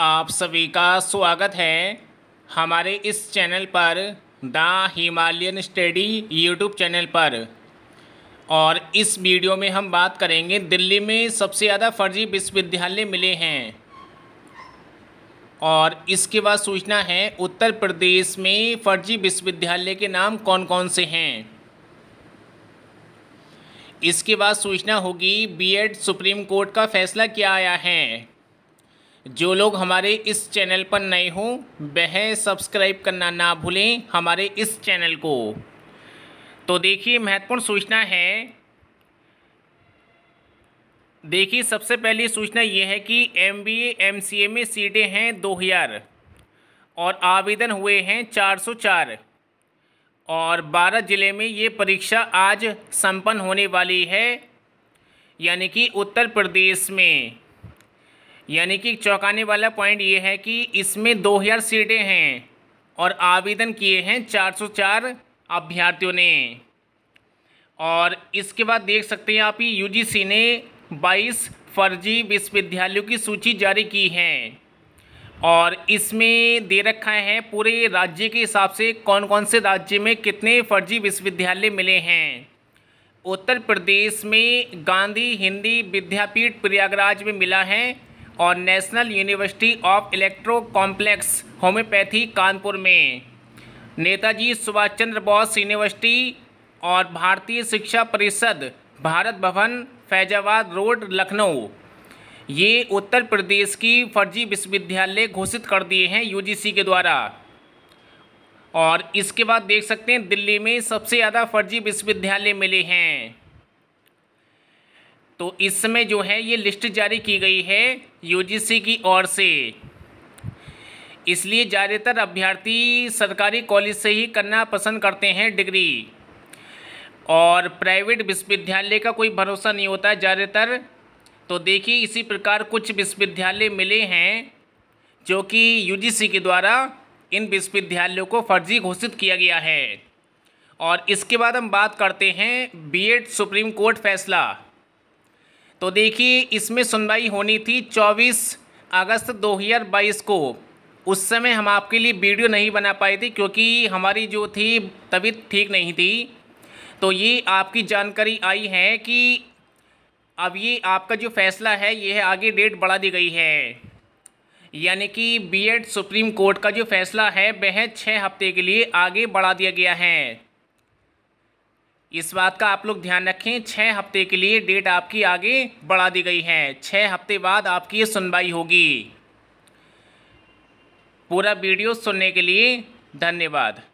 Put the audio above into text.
आप सभी का स्वागत है हमारे इस चैनल पर the Himalayan study YouTube channel पर और इस वीडियो में हम बात करेंगे दिल्ली में सबसे ज़्यादा फर्जी विश्वविद्यालय मिले हैं और इसके बाद सूचना है उत्तर प्रदेश में फर्जी विश्वविद्यालय के नाम कौन कौन से हैं इसके बाद सूचना होगी बीएड सुप्रीम कोर्ट का फैसला क्या आया है जो लोग हमारे इस चैनल पर नए हों वह सब्सक्राइब करना ना भूलें हमारे इस चैनल को तो देखिए महत्वपूर्ण सूचना है देखिए सबसे पहली सूचना यह है कि M B M C A में सीटें हैं दो हज़ार और आवेदन हुए हैं चार सौ चार और बारह ज़िले में ये परीक्षा आज संपन्न होने वाली है यानी कि उत्तर प्रदेश में यानी कि चौंकाने वाला पॉइंट ये है कि इसमें 2000 सीटें हैं और आवेदन किए हैं 404 अभ्यर्थियों ने और इसके बाद देख सकते हैं आप यू जी ने बाईस फर्जी विश्वविद्यालयों की सूची जारी की है और इसमें दे रखा है पूरे राज्य के हिसाब से कौन कौन से राज्य में कितने फर्जी विश्वविद्यालय मिले हैं उत्तर प्रदेश में गांधी हिंदी विद्यापीठ प्रयागराज में मिला है और national university of electro complex homoeopathy Kanpur में नेताजी सुभाष चंद्र बोस यूनिवर्सिटी और भारतीय शिक्षा परिषद भारत भवन फैजाबाद रोड लखनऊ ये उत्तर प्रदेश की फर्जी विश्वविद्यालय घोषित कर दिए हैं यूजीसी के द्वारा और इसके बाद देख सकते हैं दिल्ली में सबसे ज़्यादा फर्जी विश्वविद्यालय मिले हैं तो इसमें जो है ये लिस्ट जारी की गई है यूजीसी की ओर से इसलिए ज़्यादातर अभ्यर्थी सरकारी कॉलेज से ही करना पसंद करते हैं डिग्री और प्राइवेट विश्वविद्यालय का कोई भरोसा नहीं होता ज़्यादातर तो देखिए इसी प्रकार कुछ विश्वविद्यालय मिले हैं जो कि यू के द्वारा इन विश्वविद्यालयों को फर्जी घोषित किया गया है और इसके बाद हम बात करते हैं बीएड सुप्रीम कोर्ट फैसला तो देखिए इसमें सुनवाई होनी थी 24 अगस्त 2022 को उस समय हम आपके लिए वीडियो नहीं बना पाए थे क्योंकि हमारी जो थी तबीयत ठीक नहीं थी तो ये आपकी जानकारी आई है कि अब ये आपका जो फैसला है ये है आगे डेट बढ़ा दी गई है यानी कि बीएड सुप्रीम कोर्ट का जो फैसला है वह छः हफ्ते के लिए आगे बढ़ा दिया गया है इस बात का आप लोग ध्यान रखें छः हफ्ते के लिए डेट आपकी आगे बढ़ा दी गई है छः हफ्ते बाद आपकी ये सुनवाई होगी पूरा वीडियो सुनने के लिए धन्यवाद